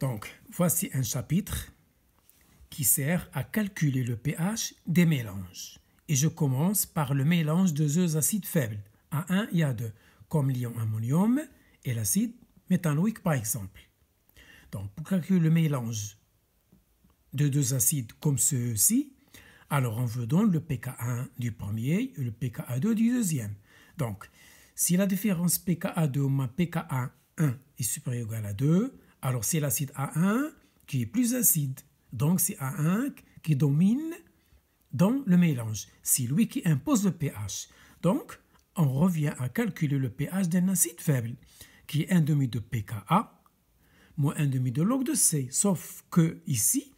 Donc, voici un chapitre qui sert à calculer le pH des mélanges. Et je commence par le mélange de deux acides faibles, A1 et A2, comme l'ion ammonium et l'acide méthanoïque par exemple. Donc, pour calculer le mélange de deux acides comme ceux-ci, alors on veut donc le pKa1 du premier et le pKa2 du deuxième. Donc, si la différence pKa2 moins pKa1 est supérieure à 2, alors c'est l'acide A1 qui est plus acide. Donc c'est A1 qui domine dans le mélange. C'est lui qui impose le pH. Donc on revient à calculer le pH d'un acide faible qui est 1,5 de pKa moins 1,5 de log de C. Sauf que ici,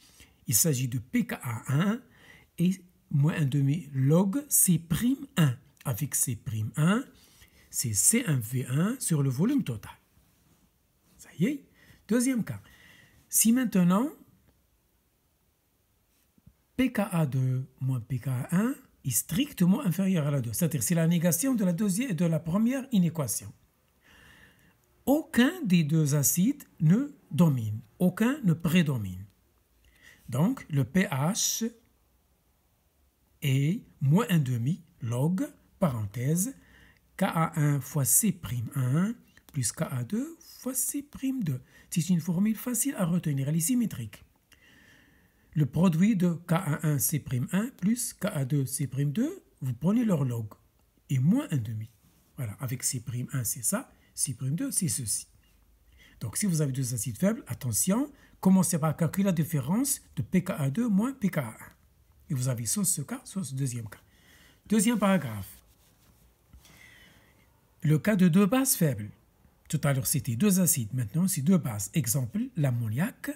il s'agit de pKa1 et moins 1,5 log C'1. Avec C'1, c'est C1V1 sur le volume total. Ça y est Deuxième cas, si maintenant pKa 2 moins pKa1 est strictement inférieur à la 2, c'est-à-dire c'est la négation de la, deuxième, de la première inéquation. Aucun des deux acides ne domine, aucun ne prédomine. Donc le pH est moins 1,5 log, parenthèse, Ka1 fois C'1 plus Ka2 fois C prime 2. C'est une formule facile à retenir, elle est symétrique. Le produit de Ka1C'1 plus Ka2C'2, vous prenez leur log, et moins 1 demi. Voilà, avec C'1 c'est ça, C'2 c'est ceci. Donc si vous avez deux acides faibles, attention, commencez par calculer la différence de pKa2 moins pKa1. Et vous avez soit ce cas, soit ce deuxième cas. Deuxième paragraphe. Le cas de deux bases faibles tout à l'heure, c'était deux acides. Maintenant, c'est deux bases. Exemple, l'ammoniac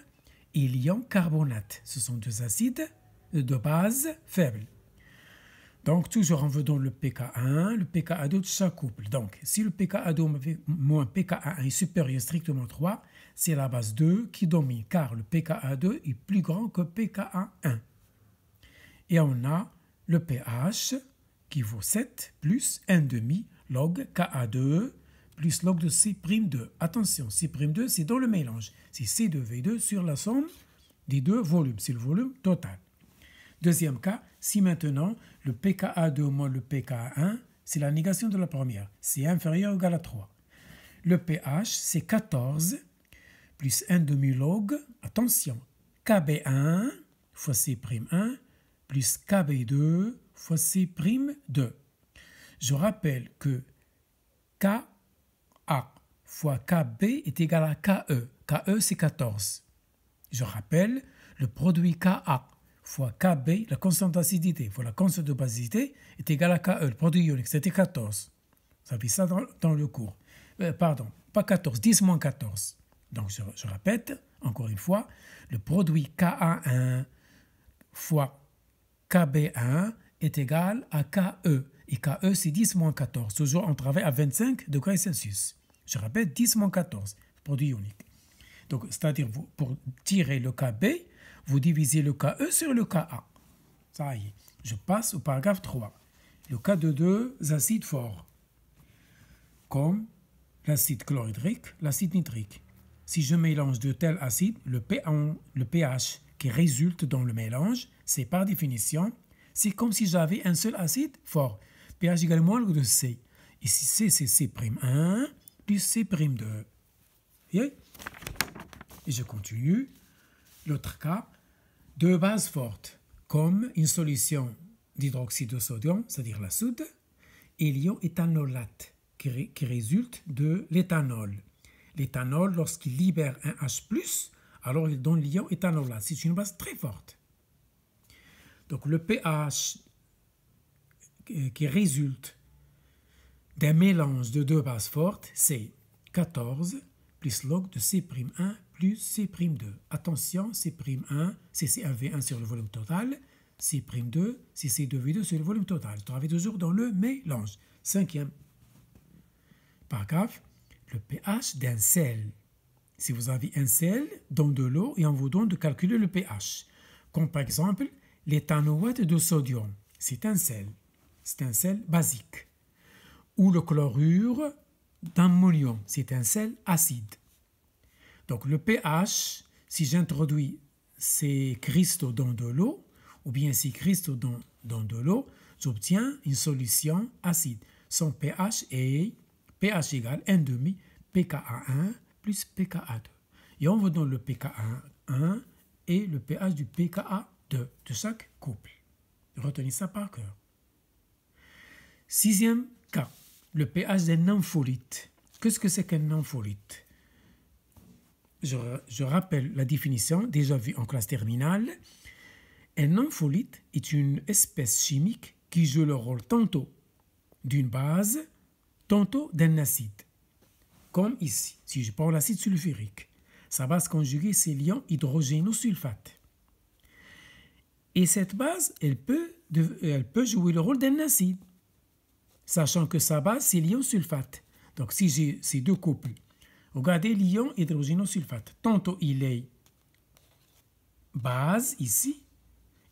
et l'ion carbonate. Ce sont deux acides de base faible. Donc, toujours en vedant le pKa1, le pKa2 de chaque couple. Donc, si le pKa2 moins pKa1 est supérieur strictement à 3, c'est la base 2 qui domine, car le pKa2 est plus grand que pKa1. Et on a le pH qui vaut 7 plus 1,5 log Ka2 plus log de C'2. Attention, C'2, c'est dans le mélange. C'est C 2 V2 sur la somme des deux volumes. C'est le volume total. Deuxième cas, si maintenant le pKa2 moins le pKa1, c'est la négation de la première. C'est inférieur ou égal à 3. Le pH, c'est 14 plus 1 demi-log. Attention, KB1 fois C'1 plus KB2 fois C'2. Je rappelle que K fois KB est égal à KE. KE, c'est 14. Je rappelle, le produit KA fois KB, la constante d'acidité fois la constante de basicité, est égal à KE. Le produit ionique, c'était 14. ça avez ça dans, le cours. Euh, pardon, pas 14, 10 moins 14. Donc, je, je répète, encore une fois, le produit KA1 fois KB1 est égal à KE. Et KE, c'est 10 moins 14. Toujours, on travaille à 25 degrés Celsius. Je répète, 10 moins 14, produit unique. Donc, c'est-à-dire, pour tirer le cas B, vous divisez le cas E sur le cas A. Ça y est, je passe au paragraphe 3. Le cas de deux acides forts, comme l'acide chlorhydrique, l'acide nitrique. Si je mélange de tels acides, le, le pH qui résulte dans le mélange, c'est par définition, c'est comme si j'avais un seul acide fort, pH égale moins de C. Ici, C, c'est C'1, du C'2. E. Et je continue. L'autre cas, deux bases fortes, comme une solution d'hydroxyde de sodium, c'est-à-dire la soude, et l'ion qui, qui résulte de l'éthanol. L'éthanol, lorsqu'il libère un H+, alors il donne l'ion éthanolate. C'est une base très forte. Donc le pH euh, qui résulte d'un mélange de deux bases fortes, c'est 14 plus log de C'1 plus C'2. Attention, C'1, c'est 1 v 1 sur le volume total, C'2, c'est 2 v 2 sur le volume total. Travaillez toujours dans le mélange. Cinquième paragraphe, le pH d'un sel. Si vous avez un sel dans de l'eau et on vous donne de calculer le pH, comme par exemple l'éthanoate de sodium, c'est un sel, c'est un sel basique ou le chlorure d'ammonium. C'est un sel acide. Donc le pH, si j'introduis ces cristaux dans de l'eau, ou bien ces cristaux dans, de l'eau, j'obtiens une solution acide. Son pH est pH égale 1,5 pKa1 plus pKa2. Et on veut donc le pKa1 et le pH du pKa2 de chaque couple. Retenez ça par cœur. Sixième cas le pH d'un ampholite. Qu'est-ce que c'est qu'un ampholite je, je, rappelle la définition déjà vue en classe terminale. Un ampholite est une espèce chimique qui joue le rôle tantôt d'une base, tantôt d'un acide. Comme ici, si je prends l'acide sulfurique, sa base conjuguée c'est l'ion hydrogénosulfate. Et cette base, elle peut, elle peut jouer le rôle d'un acide sachant que sa base, c'est l'ion sulfate. Donc, si j'ai ces deux couples, regardez l'ion hydrogénosulfate. Tantôt, il est base ici,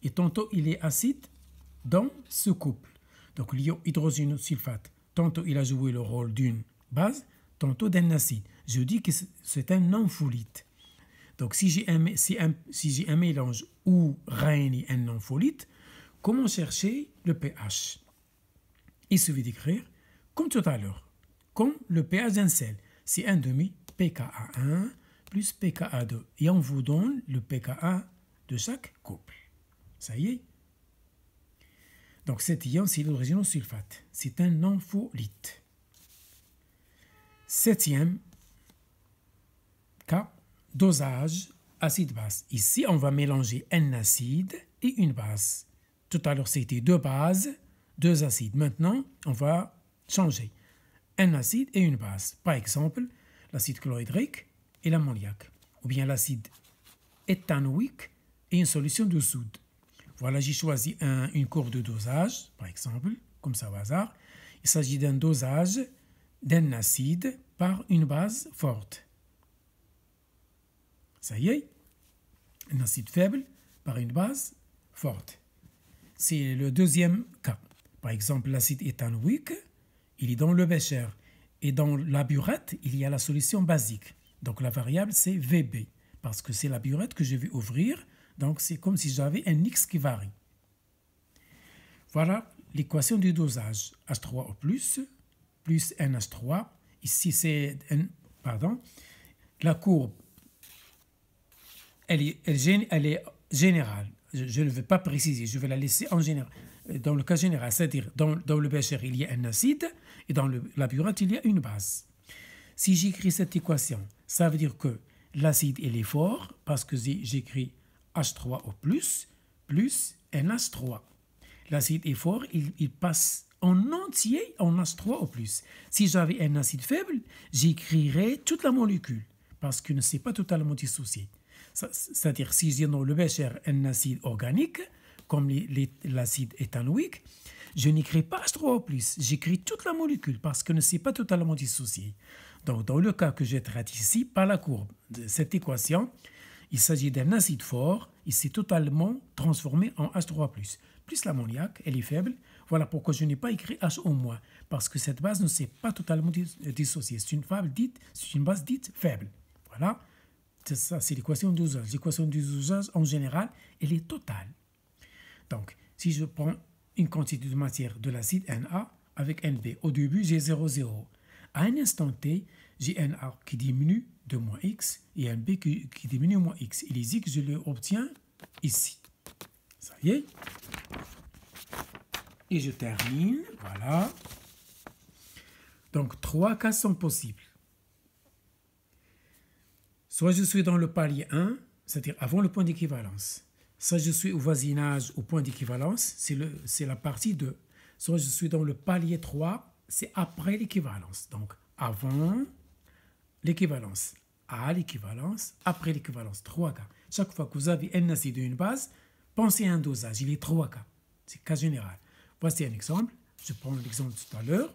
et tantôt, il est acide dans ce couple. Donc, l'ion hydrogénosulfate, tantôt, il a joué le rôle d'une base, tantôt d'un acide. Je dis que c'est un non-folite. Donc, si j'ai un, si un, mélange où règne un non-folite, comment chercher le pH il suffit d'écrire, comme tout à l'heure, comme le pH d'un sel. C'est 1 demi pKa1 plus pKa2. Et on vous donne le pKa de chaque couple. Ça y est. Donc cet ion, c'est l'origine sulfate. C'est un ampholyte. Septième cas, dosage acide-base. Ici, on va mélanger un acide et une base. Tout à l'heure, c'était deux bases deux acides. Maintenant, on va changer un acide et une base. Par exemple, l'acide chlorhydrique et l'ammoniac, ou bien l'acide éthanoïque et une solution de soude. Voilà, j'ai choisi une courbe de dosage, par exemple, comme ça au hasard. Il s'agit d'un dosage d'un acide par une base forte. Ça y est, un acide faible par une base forte. C'est le deuxième cas. Par exemple, l'acide éthanoïque, il est dans le bécher. Et dans la burette, il y a la solution basique. Donc la variable, c'est VB, parce que c'est la burette que je vais ouvrir. Donc c'est comme si j'avais un X qui varie. Voilà l'équation du dosage. H3O+, plus NH3. Ici, c'est... Pardon. La courbe, elle est, générale. Je, je ne veux pas préciser, je vais la laisser en général dans le cas général, c'est-à-dire dans, le bécher, il y a un acide et dans le, la burette, il y a une base. Si j'écris cette équation, ça veut dire que l'acide, est fort parce que j'écris H3O+, plus, plus NH3. L'acide est fort, il, il, passe en entier en H3O+. Si j'avais un acide faible, j'écrirais toute la molécule parce qu'il ne s'est pas totalement dissocié. C'est-à-dire, si j'ai dans le bécher un acide organique, comme l'acide éthanoïque, je n'écris pas H3O+, j'écris toute la molécule parce que ne s'est pas totalement dissocié. Donc, dans le cas que je traite ici, par la courbe de cette équation, il s'agit d'un acide fort, il s'est totalement transformé en H3+, plus l'ammoniac, elle est faible. Voilà pourquoi je n'ai pas écrit H au moins, parce que cette base ne s'est pas totalement dissociée. C'est une, une base dite faible. Voilà, c'est ça, c'est l'équation d'usage. L'équation d'usage, en général, elle est totale. Donc, si je prends une quantité de matière de l'acide Na avec NB, au début, j'ai 0, 0. À un instant T, j'ai Na qui diminue de moins X et NB qui, diminue moins X. Et les X, je les obtiens ici. Ça y est. Et je termine. Voilà. Donc, trois cas sont possibles. Soit je suis dans le palier 1, c'est-à-dire avant le point d'équivalence. Ça, je suis au voisinage au point d'équivalence, c'est la partie 2. Soit je suis dans le palier 3, c'est après l'équivalence. Donc, avant l'équivalence, à l'équivalence, après l'équivalence, 3 k Chaque fois que vous avez un acide une base, pensez à un dosage, il est 3 k C'est cas général. Voici un exemple. Je prends l'exemple tout à l'heure.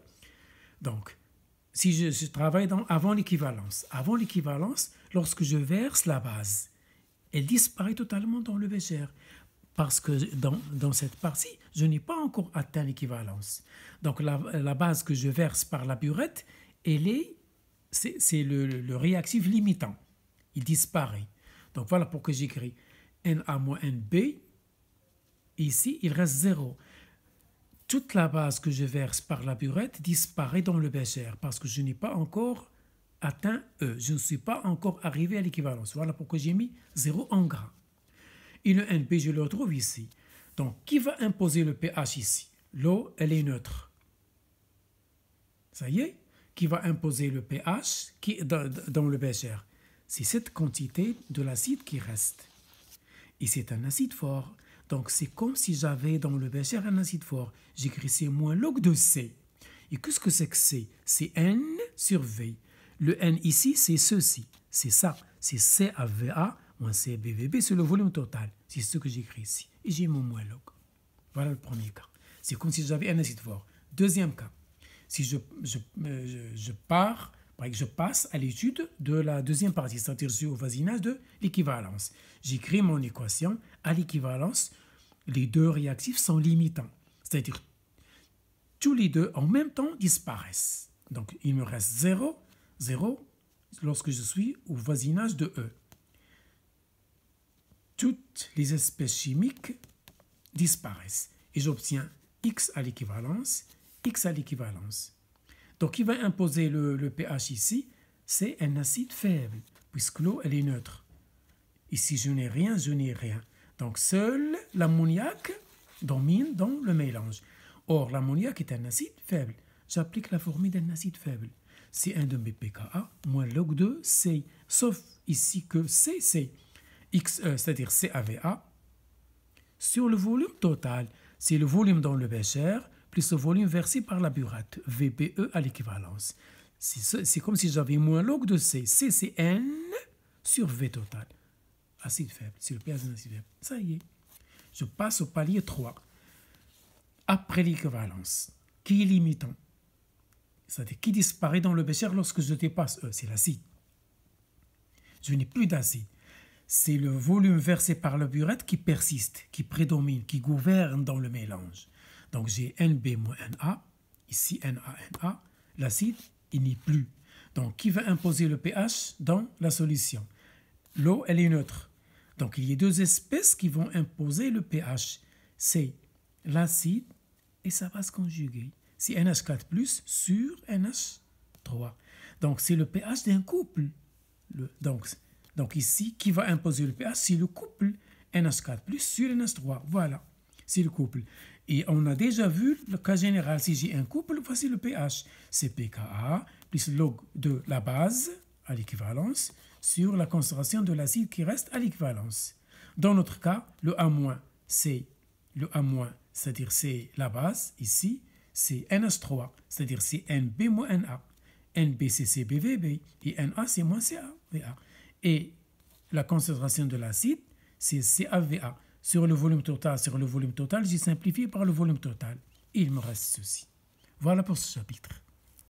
Donc, si je, je travaille dans, avant l'équivalence, avant l'équivalence, lorsque je verse la base, elle disparaît totalement dans le bécher, Parce que dans, cette partie, je n'ai pas encore atteint l'équivalence. Donc la, base que je verse par la burette, elle est, c'est, le, réactif limitant. Il disparaît. Donc voilà pourquoi j'écris NA moins NB. Ici, il reste 0. Toute la base que je verse par la burette disparaît dans le bécher, parce que je n'ai pas encore atteint E. Je ne suis pas encore arrivé à l'équivalence. Voilà pourquoi j'ai mis 0 en gras. Et le NP, je le retrouve ici. Donc, qui va imposer le pH ici L'eau, elle est neutre. Ça y est Qui va imposer le pH qui, dans, le bécher? C'est cette quantité de l'acide qui reste. Et c'est un acide fort. Donc, c'est comme si j'avais dans le bécher un acide fort. J'écris moins log de C. Et qu'est-ce que c'est que C C'est N sur V. Le N ici, c'est ceci, c'est ça, c'est CAVA moins CBVB, c'est le volume total. C'est ce que j'écris ici. Et j'ai mon log. Voilà le premier cas. C'est comme si j'avais un acide fort. Deuxième cas, si je, euh, pars, je passe à l'étude de la deuxième partie, c'est-à-dire au voisinage de l'équivalence. J'écris mon équation à l'équivalence. Les deux réactifs sont limitants, c'est-à-dire tous les deux en même temps disparaissent. Donc, il me reste 0 0 lorsque je suis au voisinage de E. Toutes les espèces chimiques disparaissent et j'obtiens X à l'équivalence, X à l'équivalence. Donc, il va imposer le, pH ici. C'est un acide faible, puisque l'eau, elle est neutre. Ici, je n'ai rien, je n'ai rien. Donc, seul l'ammoniac domine dans le mélange. Or, l'ammoniac est un acide faible. J'applique la formule d'un acide faible. C1 de BPKA, moins log de C, sauf ici que C, c'est X, euh, c'est-à-dire CAVA, sur le volume total. C'est le volume dans le bécher plus le volume versé par la burette, VPE à l'équivalence. C'est comme si j'avais moins log de C. C, c'est N sur V total. Acide faible, sur le pH faible. Ça y est. Je passe au palier 3. Après l'équivalence, qui est limitant c'est-à-dire qui disparaît dans le bécher lorsque je dépasse E, c'est l'acide. Je n'ai plus d'acide. C'est le volume versé par le burette qui persiste, qui prédomine, qui gouverne dans le mélange. Donc j'ai NB-NA, ici NA, NA. l'acide, il n'y plus. Donc qui va imposer le pH dans la solution L'eau, elle est neutre. Donc il y a deux espèces qui vont imposer le pH. C'est l'acide et sa base conjuguée c'est NH4 sur NH3. Donc, c'est le pH d'un couple. donc, donc, ici, qui va imposer le pH C'est le couple NH4 sur NH3. Voilà, c'est le couple. Et on a déjà vu le cas général. Si j'ai un couple, voici le pH. C'est pKa plus log de la base à l'équivalence sur la concentration de l'acide qui reste à l'équivalence. Dans notre cas, le A-, c'est le A-, c'est-à-dire c'est la base ici, c'est ns 3 cest c'est-à-dire c'est NB moins NA. NB c'est CBVB et NA c'est moins CAVA. Et la concentration de l'acide, c'est CAVA. Sur le volume total, sur le volume total, j'ai simplifié par le volume total. il me reste ceci. Voilà pour ce chapitre.